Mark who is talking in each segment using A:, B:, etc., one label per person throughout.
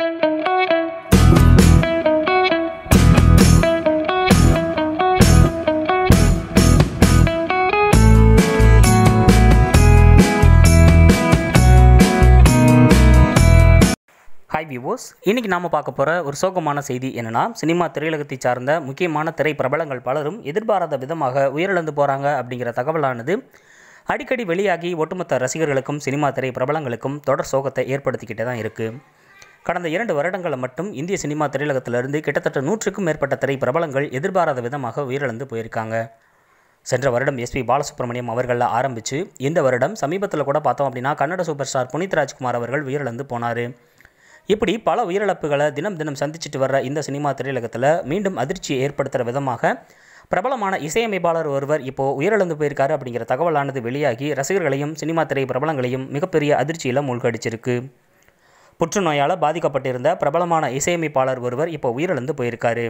A: hi விவோஸ் இன்றைக்கி நாம் பார்க்க போகிற ஒரு சோகமான செய்தி என்னென்னா சினிமா திரையுலகத்தை சார்ந்த முக்கியமான திரை பிரபலங்கள் பலரும் எதிர்பாராத விதமாக உயிரிழந்து போகிறாங்க அப்படிங்கிற தகவலானது அடிக்கடி வெளியாகி ஒட்டுமொத்த ரசிகர்களுக்கும் சினிமா திரை பிரபலங்களுக்கும் தொடர் சோகத்தை ஏற்படுத்திக்கிட்டே தான் இருக்குது கடந்த இரண்டு வருடங்களில் மட்டும் இந்திய சினிமா திரையுலகத்திலிருந்து கிட்டத்தட்ட நூற்றுக்கும் மேற்பட்ட திரை பிரபலங்கள் எதிர்பாராத விதமாக உயிரிழந்து போயிருக்காங்க சென்ற வருடம் எஸ்பி பாலசுப்ரமணியம் அவர்களில் ஆரம்பித்து இந்த வருடம் சமீபத்தில் கூட பார்த்தோம் அப்படின்னா கன்னட சூப்பர் ஸ்டார் புனித் ராஜ்குமார் அவர்கள் உயிரிழந்து போனார் இப்படி பல உயிரிழப்புகளை தினம் தினம் சந்திச்சுட்டு வர்ற இந்த சினிமா திரையுலகத்தில் மீண்டும் அதிர்ச்சியை ஏற்படுத்துகிற விதமாக பிரபலமான இசையமைப்பாளர் ஒருவர் இப்போது உயிரிழந்து போயிருக்காரு அப்படிங்கிற தகவலானது வெளியாகி ரசிகர்களையும் சினிமா திரை பிரபலங்களையும் மிகப்பெரிய அதிர்ச்சியில் மூழ்கடிச்சிருக்கு புற்றுநோயால் பாதிக்கப்பட்டிருந்த பிரபலமான இசையமைப்பாளர் ஒருவர் இப்போ உயிரிழந்து போயிருக்காரு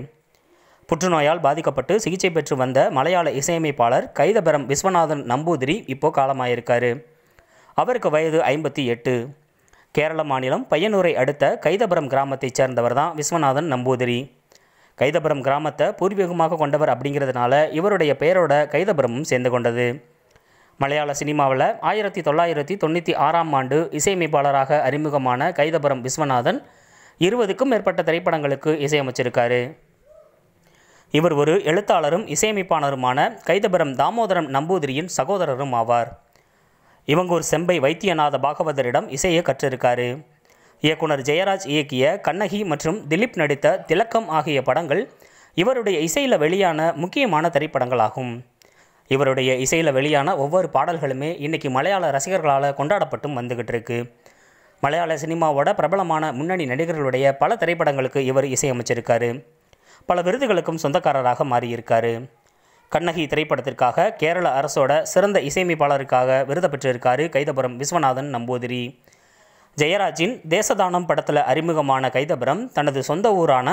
A: புற்றுநோயால் பாதிக்கப்பட்டு சிகிச்சை பெற்று வந்த மலையாள இசையமைப்பாளர் கைதபரம் விஸ்வநாதன் நம்பூதிரி இப்போ காலமாயிருக்காரு அவருக்கு வயது ஐம்பத்தி எட்டு கேரள மாநிலம் பையனூரை அடுத்த கைதபுரம் கிராமத்தைச் சேர்ந்தவர் தான் விஸ்வநாதன் நம்பூதிரி கைதபுரம் கிராமத்தை பூர்வீகமாக கொண்டவர் அப்படிங்கிறதுனால இவருடைய பெயரோட கைதபுரமும் சேர்ந்து கொண்டது மலையாள சினிமாவில் ஆயிரத்தி தொள்ளாயிரத்தி தொண்ணூற்றி ஆறாம் ஆண்டு இசையமைப்பாளராக அறிமுகமான கைதபுரம் விஸ்வநாதன் இருபதுக்கும் மேற்பட்ட திரைப்படங்களுக்கு இசையமைச்சிருக்காரு இவர் ஒரு எழுத்தாளரும் இசையமைப்பாளருமான கைதபுரம் தாமோதரம் நம்பூதிரியின் சகோதரரும் ஆவார் இவங்க ஒரு செம்பை வைத்தியநாத பாகவதரிடம் இசையை கற்றிருக்காரு இயக்குனர் ஜெயராஜ் இயக்கிய கண்ணகி மற்றும் திலீப் நடித்த திலக்கம் ஆகிய படங்கள் இவருடைய இசையில் வெளியான முக்கியமான திரைப்படங்களாகும் இவருடைய இசையில் வெளியான ஒவ்வொரு பாடல்களுமே இன்றைக்கி மலையாள ரசிகர்களால் கொண்டாடப்பட்டும் வந்துகிட்டு இருக்கு மலையாள சினிமாவோட பிரபலமான முன்னணி நடிகர்களுடைய பல திரைப்படங்களுக்கு இவர் இசையமைச்சிருக்காரு பல விருதுகளுக்கும் சொந்தக்காரராக மாறியிருக்காரு கண்ணகி திரைப்படத்திற்காக கேரள அரசோட சிறந்த இசையமைப்பாளருக்காக விருது பெற்றிருக்காரு கைதபுரம் விஸ்வநாதன் நம்பூதிரி ஜெயராஜின் தேசதானம் படத்தில் அறிமுகமான கைதபுரம் தனது சொந்த ஊரான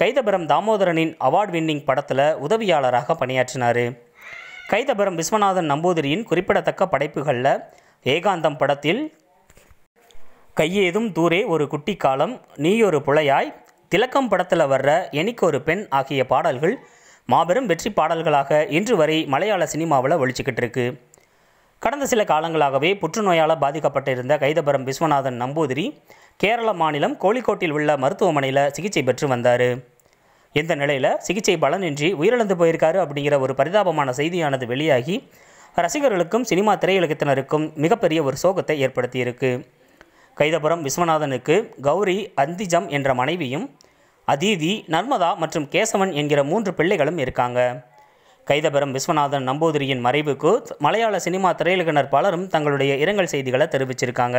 A: கைதபுரம் தாமோதரனின் அவார்ட் வின்னிங் படத்தில் உதவியாளராக பணியாற்றினார் கைதபரம் விஸ்வநாதன் நம்பூதிரியின் குறிப்பிடத்தக்க படைப்புகளில் ஏகாந்தம் படத்தில் கையேதும் தூரே ஒரு குட்டி காலம் நீயொரு புலையாய் திலக்கம் படத்தில் வர்ற எனக்கு ஒரு பெண் ஆகிய பாடல்கள் மாபெரும் வெற்றி பாடல்களாக இன்று வரை மலையாள சினிமாவில் ஒழிச்சிக்கிட்டு இருக்கு கடந்த சில காலங்களாகவே புற்றுநோயால் பாதிக்கப்பட்டிருந்த கைதபரம் விஸ்வநாதன் நம்பூதிரி கேரள மாநிலம் கோழிக்கோட்டில் உள்ள மருத்துவமனையில் சிகிச்சை பெற்று வந்தார் இந்த நிலையில் சிகிச்சை பலனின்றி உயிரிழந்து போயிருக்காரு அப்படிங்கிற ஒரு பரிதாபமான செய்தியானது வெளியாகி ரசிகர்களுக்கும் சினிமா திரையுலகத்தினருக்கும் மிகப்பெரிய ஒரு சோகத்தை ஏற்படுத்தியிருக்கு கைதபுரம் விஸ்வநாதனுக்கு கௌரி அந்திஜம் என்ற மனைவியும் அதீதி நர்மதா மற்றும் கேசவன் என்கிற மூன்று பிள்ளைகளும் இருக்காங்க கைதபுரம் விஸ்வநாதன் நம்பூதிரியின் மறைவுக்கு மலையாள சினிமா திரையுலகினர் பலரும் தங்களுடைய இரங்கல் செய்திகளை தெரிவிச்சிருக்காங்க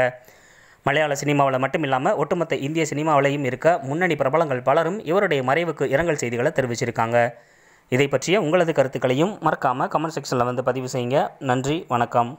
A: மலையாள சினிமாவில் மட்டும் இல்லாமல் ஒட்டுமொத்த இந்திய சினிமாவிலையும் இருக்க முன்னணி பிரபலங்கள் பலரும் இவருடைய மறைவுக்கு இரங்கல் செய்திகளை தெரிவிச்சிருக்காங்க இதை பற்றிய உங்களது கருத்துக்களையும் மறக்காமல் கமெண்ட் செக்ஷனில் வந்து பதிவு செய்யுங்க நன்றி வணக்கம்